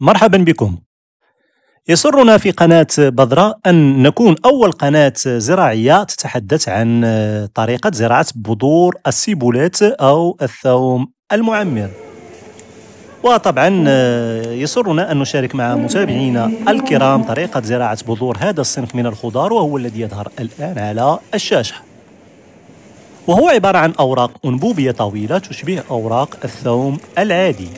مرحبا بكم. يسرنا في قناة بذرة أن نكون أول قناة زراعية تتحدث عن طريقة زراعة بذور السيبولات أو الثوم المعمر. وطبعا يسرنا أن نشارك مع متابعينا الكرام طريقة زراعة بذور هذا الصنف من الخضار وهو الذي يظهر الآن على الشاشة. وهو عبارة عن أوراق أنبوبية طويلة تشبه أوراق الثوم العادي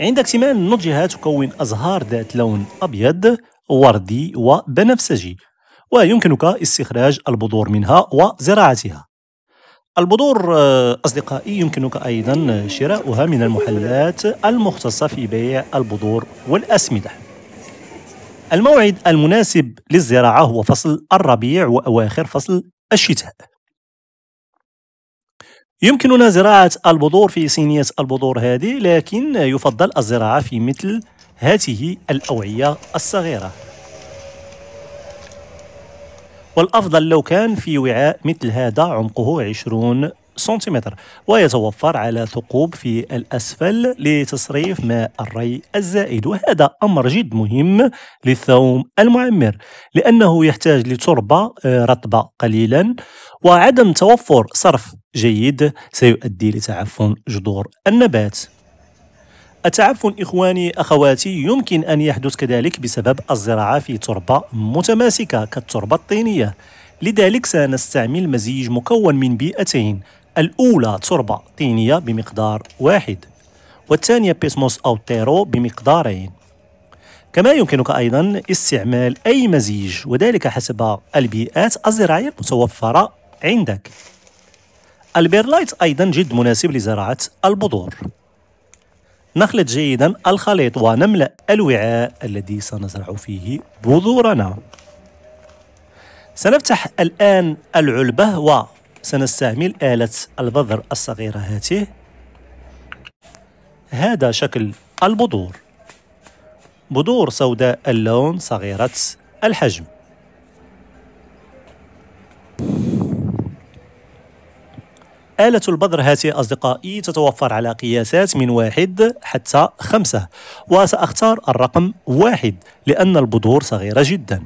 عند اكتمال النضجها تكون أزهار ذات لون أبيض وردي وبنفسجي ويمكنك استخراج البذور منها وزراعتها البذور آه، أصدقائي يمكنك أيضا شراؤها من المحلات المختصة في بيع البذور والأسمدة الموعد المناسب للزراعة هو فصل الربيع وأواخر فصل الشتاء يمكننا زراعة البذور في صينية البذور هذه لكن يفضل الزراعة في مثل هذه الأوعية الصغيرة والأفضل لو كان في وعاء مثل هذا عمقه 20 سنتيمتر ويتوفر على ثقوب في الأسفل لتصريف ماء الري الزائد وهذا أمر جد مهم للثوم المعمر لأنه يحتاج لتربة آه، رطبة قليلا وعدم توفر صرف جيد سيؤدي لتعفن جذور النبات التعفن إخواني أخواتي يمكن أن يحدث كذلك بسبب الزراعة في تربة متماسكة كالتربة الطينية لذلك سنستعمل مزيج مكون من بيئتين الأولى تربة طينية بمقدار واحد والثانية بيسموس أو تيرو بمقدارين كما يمكنك أيضا استعمال أي مزيج وذلك حسب البيئات الزراعية المتوفرة عندك البيرلايت أيضا جد مناسب لزراعة البذور نخلط جيدا الخليط ونملأ الوعاء الذي سنزرع فيه بذورنا سنفتح الآن العلبة و سنستعمل آلة البذر الصغيرة هاته هذا شكل البذور بذور سوداء اللون صغيرة الحجم آلة البذر هاته أصدقائي تتوفر على قياسات من واحد حتى خمسة وسأختار الرقم واحد لأن البذور صغيرة جداً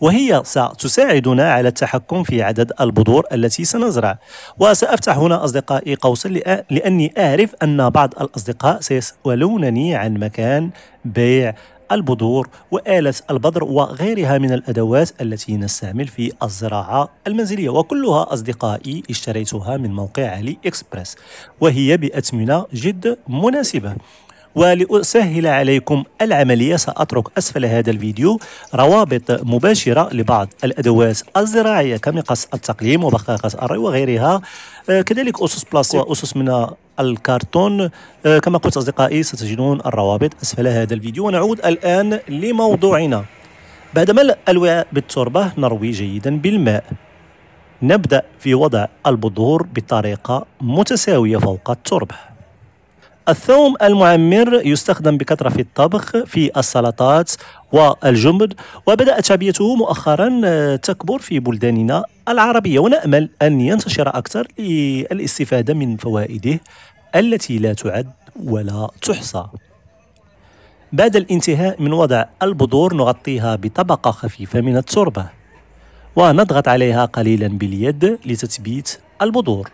وهي ستساعدنا على التحكم في عدد البذور التي سنزرع وسأفتح هنا أصدقائي قوسا لأني أعرف أن بعض الأصدقاء سيسألونني عن مكان بيع البذور وآلة البذر وغيرها من الأدوات التي نستعمل في الزراعة المنزلية وكلها أصدقائي اشتريتها من موقع علي إكسبرس وهي بأثمنة جد مناسبة ولأسهل عليكم العملية سأترك أسفل هذا الفيديو روابط مباشرة لبعض الأدوات الزراعية كمقص التقليم وبخاخة الري وغيرها آه، كذلك أسس بلاستيك وأسس من الكرتون آه، كما قلت أصدقائي ستجدون الروابط أسفل هذا الفيديو ونعود الآن لموضوعنا بعد ملء الوعاء بالتربة نروي جيدا بالماء نبدأ في وضع البذور بطريقة متساوية فوق التربة الثوم المعمر يستخدم بكثرة في الطبخ في السلطات والجمر وبدأت شعبيته مؤخرا آه، تكبر في بلداننا العربية ونأمل أن ينتشر أكثر للاستفادة من فوائده التي لا تعد ولا تحصى بعد الانتهاء من وضع البذور نغطيها بطبقة خفيفة من التربة ونضغط عليها قليلا باليد لتثبيت البذور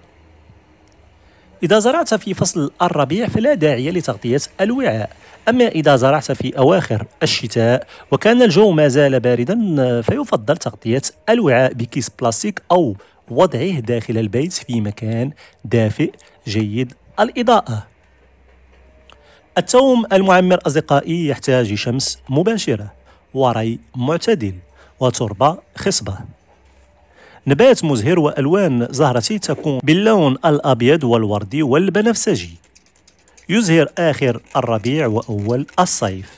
إذا زرعت في فصل الربيع فلا داعي لتغطية الوعاء أما إذا زرعت في أواخر الشتاء وكان الجو ما زال باردا فيفضل تغطية الوعاء بكيس بلاستيك أو وضعه داخل البيت في مكان دافئ جيد الإضاءة التوم المعمر أصدقائي يحتاج شمس مباشرة وري معتدل وتربة خصبة نبات مزهر وألوان زهرته تكون باللون الأبيض والوردي والبنفسجي يزهر آخر الربيع وأول الصيف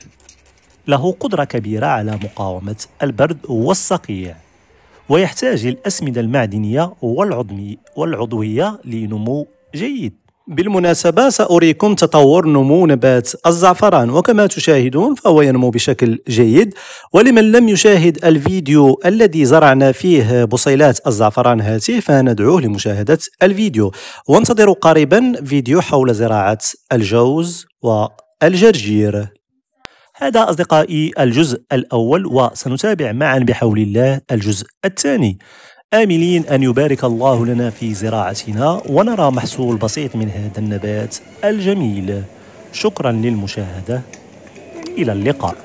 له قدرة كبيرة على مقاومة البرد والصقيع ويحتاج الأسمدة المعدنية والعضوية لنمو جيد بالمناسبة سأريكم تطور نمو نبات الزعفران وكما تشاهدون فهو ينمو بشكل جيد ولمن لم يشاهد الفيديو الذي زرعنا فيه بصيلات الزعفران هاته فندعوه لمشاهدة الفيديو وانتظروا قريبا فيديو حول زراعة الجوز والجرجير هذا أصدقائي الجزء الأول وسنتابع معا بحول الله الجزء الثاني آملين أن يبارك الله لنا في زراعتنا ونرى محصول بسيط من هذا النبات الجميل شكرا للمشاهدة إلى اللقاء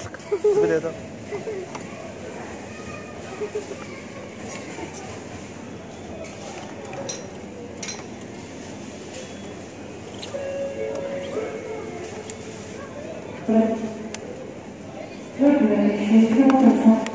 Thank you.